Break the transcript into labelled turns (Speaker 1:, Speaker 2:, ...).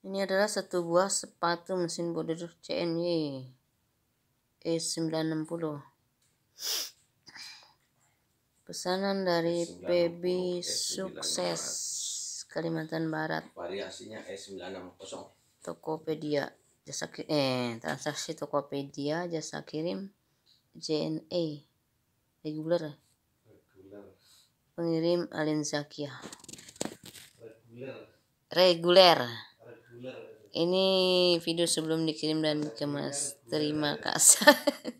Speaker 1: Ini adalah satu buah sepatu mesin bodoh CNY E960. Pesanan dari e PB e Sukses Kalimantan Barat.
Speaker 2: Variasinya E960.
Speaker 1: Tokopedia jasa kirim eh transaksi Tokopedia jasa kirim JNE reguler. Pengirim Alin Zakia. Reguler ini video sebelum dikirim dan dikemas terima kasih